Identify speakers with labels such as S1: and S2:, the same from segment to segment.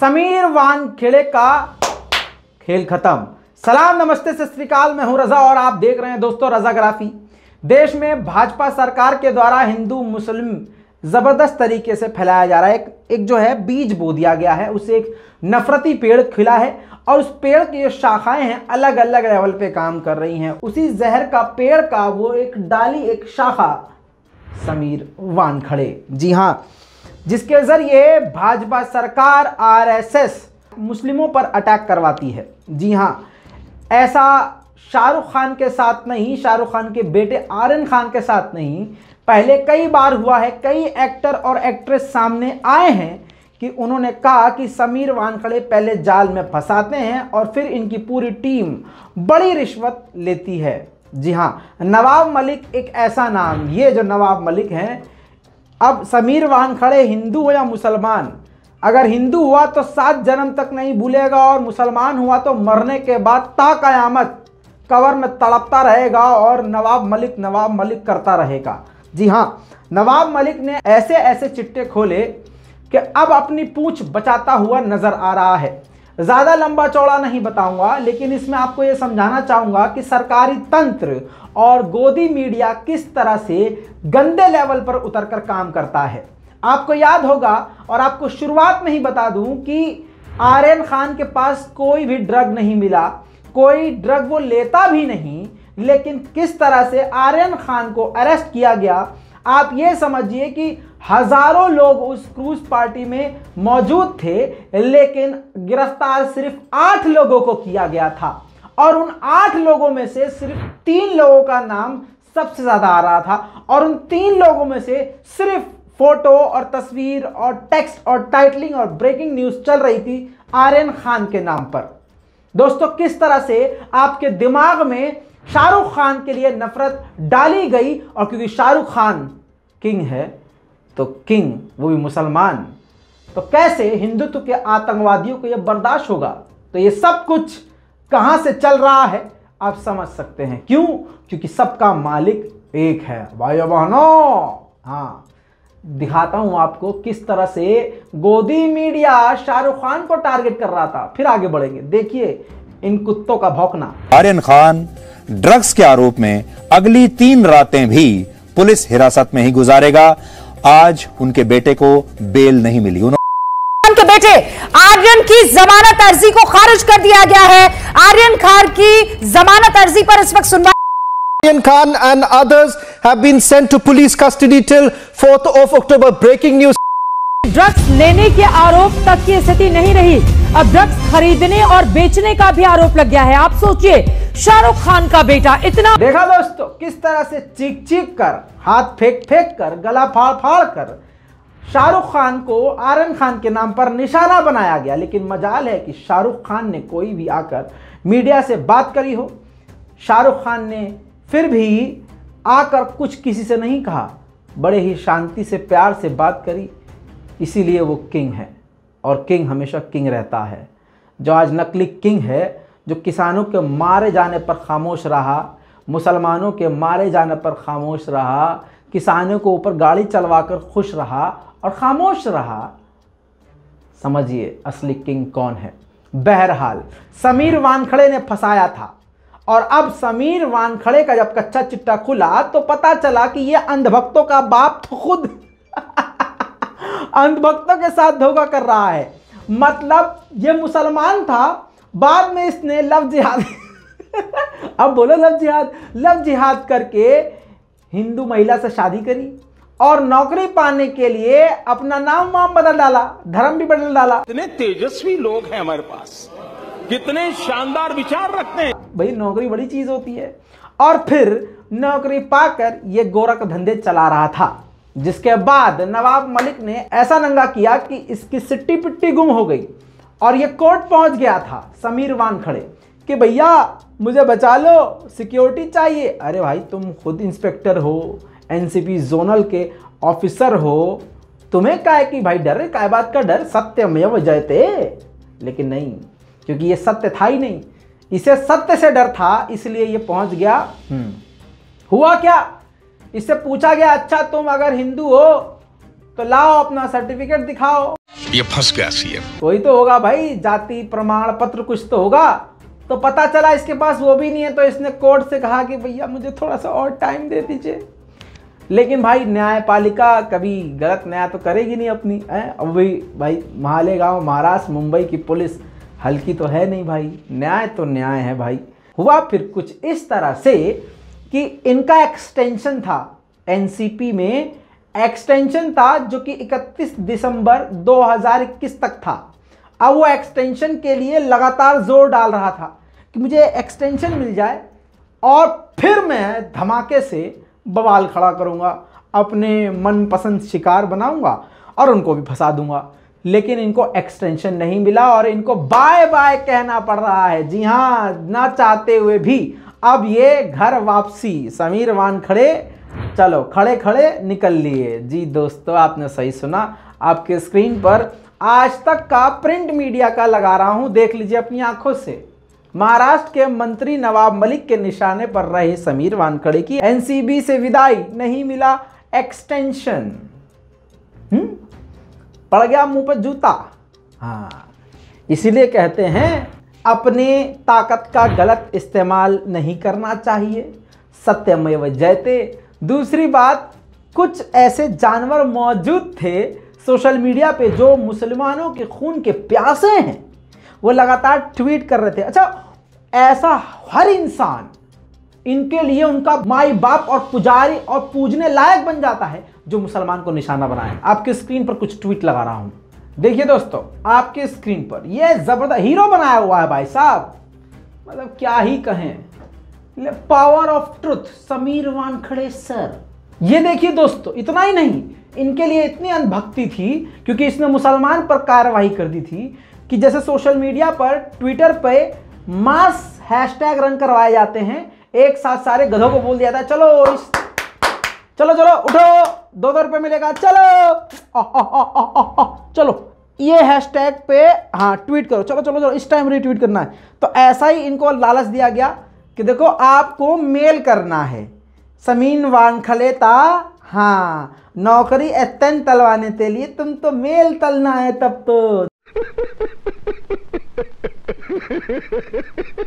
S1: समीर वान खेड़े का खेल खत्म सलाम नमस्ते सत श्रीकाल मैं हूं रजा और आप देख रहे हैं दोस्तों रजा ग्राफी देश में भाजपा सरकार के द्वारा हिंदू मुस्लिम ज़बरदस्त तरीके से फैलाया जा रहा है एक, एक जो है बीज बो दिया गया है उसे एक नफरती पेड़ खिला है और उस पेड़ की जो शाखाएं हैं अलग अलग लेवल पे काम कर रही हैं उसी जहर का पेड़ का वो एक डाली एक शाखा समीर वान खड़े जी हाँ जिसके ज़रिए भाजपा सरकार आरएसएस मुस्लिमों पर अटैक करवाती है जी हाँ ऐसा शाहरुख खान के साथ नहीं शाहरुख खान के बेटे आर्यन खान के साथ नहीं पहले कई बार हुआ है कई एक्टर और एक्ट्रेस सामने आए हैं कि उन्होंने कहा कि समीर वानखड़े पहले जाल में फंसाते हैं और फिर इनकी पूरी टीम बड़ी रिश्वत लेती है जी हाँ नवाब मलिक एक ऐसा नाम ये जो नवाब मलिक हैं अब समीर वान खड़े हिंदू हो या मुसलमान अगर हिंदू हुआ तो सात जन्म तक नहीं भूलेगा और मुसलमान हुआ तो मरने के बाद ताकयामत कवर में तड़पता रहेगा और नवाब मलिक नवाब मलिक करता रहेगा जी हाँ नवाब मलिक ने ऐसे ऐसे चिट्टे खोले कि अब अपनी पूछ बचाता हुआ नज़र आ रहा है ज़्यादा लंबा चौड़ा नहीं बताऊंगा लेकिन इसमें आपको ये समझाना चाहूँगा कि सरकारी तंत्र और गोदी मीडिया किस तरह से गंदे लेवल पर उतर कर काम करता है आपको याद होगा और आपको शुरुआत में ही बता दूं कि आर्यन खान के पास कोई भी ड्रग नहीं मिला कोई ड्रग वो लेता भी नहीं लेकिन किस तरह से आर्यन खान को अरेस्ट किया गया आप ये समझिए कि हजारों लोग उस क्रूज पार्टी में मौजूद थे लेकिन गिरफ्तार सिर्फ आठ लोगों को किया गया था और उन आठ लोगों में से सिर्फ तीन लोगों का नाम सबसे ज़्यादा आ रहा था और उन तीन लोगों में से सिर्फ फोटो और तस्वीर और टेक्स्ट और टाइटलिंग और ब्रेकिंग न्यूज़ चल रही थी आर्यन खान के नाम पर दोस्तों किस तरह से आपके दिमाग में शाहरुख खान के लिए नफरत डाली गई और क्योंकि शाहरुख खान किंग है तो किंग वो भी मुसलमान तो कैसे हिंदुत्व के आतंकवादियों को ये बर्दाश्त होगा तो ये सब कुछ कहां से चल रहा है आप समझ सकते हैं क्यों क्योंकि सबका मालिक एक है भाई बहनो हाँ दिखाता हूं आपको किस तरह से गोदी मीडिया शाहरुख खान को टारगेट कर रहा था फिर आगे बढ़ेंगे देखिए इन कुत्तों का भौंकना आर्यन खान ड्रग्स के आरोप में अगली तीन रातें भी पुलिस हिरासत में ही गुजारेगा आज उनके बेटे को बेल नहीं मिली उन्होंने के बेटे आर्यन की जमानत अर्जी को खारिज कर दिया गया है आर्यन खार की जमानत अर्जी पर इस वक्त सुनवाई Aryan Khan and others have been sent to police custody till 4th of October. Breaking news. Drugs लेने के आरोप तक की स्थिति नहीं रही अब ड्रग्स खरीदने और बेचने का भी आरोप लग गया है आप सोचिए शाहरुख खान का बेटा इतना देखा दोस्तों किस तरह से चीख चीख कर हाथ फेंक फेंक कर गला फाड़ फाड़ कर शाहरुख खान को आर्यन खान के नाम पर निशाना बनाया गया लेकिन मजाल है कि शाहरुख खान ने कोई भी आकर मीडिया से बात करी हो शाहरुख खान ने फिर भी आकर कुछ किसी से नहीं कहा बड़े ही शांति से प्यार से बात करी इसीलिए वो किंग है और किंग हमेशा किंग रहता है जो आज नकली किंग है जो किसानों के मारे जाने पर खामोश रहा मुसलमानों के मारे जाने पर खामोश रहा किसानों के ऊपर गाड़ी चलवाकर खुश रहा और खामोश रहा समझिए असली किंग कौन है बहरहाल समीर वानखड़े ने फंसाया था और अब समीर वानखड़े का जब कच्चा चिट्टा खुला तो पता चला कि ये अंधभक्तों का बाप तो खुद अंधभक्तों के साथ धोखा कर रहा है मतलब ये मुसलमान था बाद में इसने लव जिहाद अब बोलो लव जिहाद लव जिहाद करके हिंदू महिला से शादी करी और नौकरी पाने के लिए अपना नाम वाम बदल डाला धर्म भी बदल डाला इतने तेजस्वी लोग हैं हमारे पास कितने शानदार विचार रखते हैं भाई नौकरी बड़ी चीज होती है और फिर नौकरी पाकर ये गोरख धंधे चला रहा था जिसके बाद नवाब मलिक ने ऐसा नंगा किया कि इसकी सिट्टी पिट्टी गुम हो गई और ये कोर्ट पहुंच गया था समीर वानखड़े कि भैया मुझे बचा लो सिक्योरिटी चाहिए अरे भाई तुम खुद इंस्पेक्टर हो एनसीपी जोनल के ऑफिसर हो तुम्हें का है कि भाई डर काय बात का डर सत्यमेव जयते लेकिन नहीं क्योंकि ये सत्य था ही नहीं इसे सत्य से डर था इसलिए ये पहुंच गया हम्म। हुआ क्या इससे पूछा गया अच्छा तुम अगर हिंदू हो तो लाओ अपना सर्टिफिकेट दिखाओ ये फंस गया सीएम कोई तो होगा भाई जाति प्रमाण पत्र कुछ तो होगा तो पता चला इसके पास वो भी नहीं है तो इसने कोर्ट से कहा कि भैया मुझे थोड़ा सा और टाइम दे दीजिए लेकिन भाई न्यायपालिका कभी गलत न्याय तो करेगी नहीं अपनी है अब भी भाई मालेगांव महाराष्ट्र मुंबई की पुलिस हल्की तो है नहीं भाई न्याय तो न्याय है भाई हुआ फिर कुछ इस तरह से कि इनका एक्सटेंशन था एनसीपी में एक्सटेंशन था जो कि 31 दिसंबर 2021 तक था अब वो एक्सटेंशन के लिए लगातार जोर डाल रहा था कि मुझे एक्सटेंशन मिल जाए और फिर मैं धमाके से बवाल खड़ा करूँगा अपने मनपसंद शिकार बनाऊँगा और उनको भी फंसा दूंगा लेकिन इनको एक्सटेंशन नहीं मिला और इनको बाय बाय कहना पड़ रहा है जी हाँ ना चाहते हुए भी अब ये घर वापसी समीर वानखड़े चलो खड़े खड़े निकल लिए जी दोस्तों आपने सही सुना आपके स्क्रीन पर आज तक का प्रिंट मीडिया का लगा रहा हूं देख लीजिए अपनी आंखों से महाराष्ट्र के मंत्री नवाब मलिक के निशाने पर रहे समीर वानखड़े की एनसीबी से विदाई नहीं मिला एक्सटेंशन हम्म? पड़ गया मुंह पर जूता हाँ इसीलिए कहते हैं अपने ताकत का गलत इस्तेमाल नहीं करना चाहिए सत्यमेव जयते दूसरी बात कुछ ऐसे जानवर मौजूद थे सोशल मीडिया पे जो मुसलमानों के खून के प्यासे हैं वो लगातार ट्वीट कर रहे थे अच्छा ऐसा हर इंसान इनके लिए उनका माई बाप और पुजारी और पूजने लायक बन जाता है जो मुसलमान को निशाना बनाए आपके स्क्रीन पर कुछ ट्वीट लगा रहा हूँ देखिए दोस्तों आपके स्क्रीन पर यह जबरदस्त हीरो बनाया हुआ है भाई साहब मतलब क्या ही कहें power of truth Sameer Wankhede sir ये देखिए दोस्तों इतना ही नहीं इनके लिए इतनी अनभक्ति थी क्योंकि इसने मुसलमान पर कार्रवाई कर दी थी कि जैसे सोशल मीडिया पर ट्विटर पर मास हैशटैग रन करवाए जाते हैं एक साथ सारे गधों को बोल दिया था चलो इस चलो चलो उठो दो दो रुपये मिलेगा चलो आ, आ, आ, चलो ये हैशटैग पे हाँ ट्वीट करो चलो चलो चलो इस टाइम रिट्वीट करना है तो ऐसा ही इनको लालच दिया गया कि देखो आपको मेल करना है समीन ता हाँ नौकरी एतन तलवाने के लिए तुम तो मेल तलना है तब तो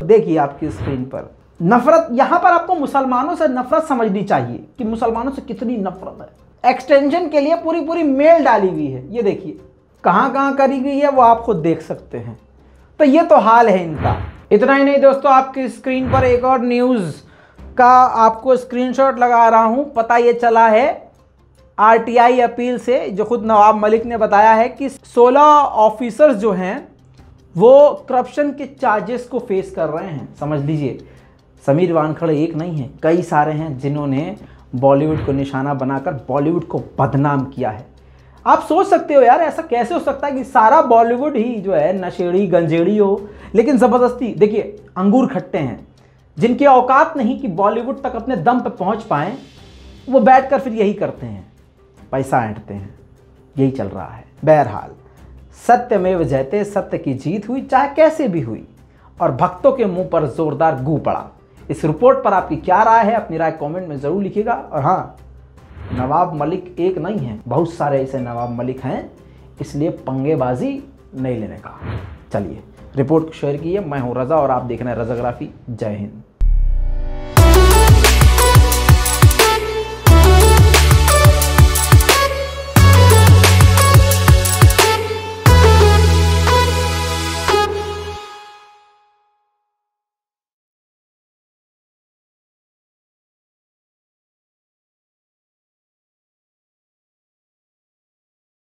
S1: देखिए आपकी स्क्रीन पर नफरत यहां पर आपको मुसलमानों से नफरत समझनी चाहिए कि मुसलमानों से कितनी नफरत है एक्सटेंशन के लिए पूरी पूरी मेल डाली हुई है ये देखिए कहां कहां करी गई है वो आप खुद देख सकते हैं तो ये तो हाल है इनका इतना ही नहीं दोस्तों आपकी स्क्रीन पर एक और न्यूज़ का आपको स्क्रीनशॉट लगा रहा हूँ पता ये चला है आरटीआई अपील से जो खुद नवाब मलिक ने बताया है कि 16 ऑफिसर्स जो हैं वो करप्शन के चार्जेस को फेस कर रहे हैं समझ लीजिए समीर वानखड़े एक नहीं है कई सारे हैं जिन्होंने बॉलीवुड को निशाना बनाकर बॉलीवुड को बदनाम किया है आप सोच सकते हो यार ऐसा कैसे हो सकता है कि सारा बॉलीवुड ही जो है नशेड़ी गंजेड़ी हो लेकिन ज़बरदस्ती देखिए अंगूर खट्टे हैं जिनके औकात नहीं कि बॉलीवुड तक अपने दम पर पहुंच पाए वो बैठ कर फिर यही करते हैं पैसा ऐंठते हैं यही चल रहा है बहरहाल सत्य में जयते सत्य की जीत हुई चाहे कैसे भी हुई और भक्तों के मुंह पर जोरदार गू पड़ा इस रिपोर्ट पर आपकी क्या राय है अपनी राय कमेंट में ज़रूर लिखिएगा और हाँ नवाब मलिक एक नहीं है बहुत सारे ऐसे नवाब मलिक हैं इसलिए पंगेबाजी नहीं लेने का चलिए रिपोर्ट शेयर की है मैं हूँ रज़ा और आप देख रहे हैं रजाग्राफी जय हिंद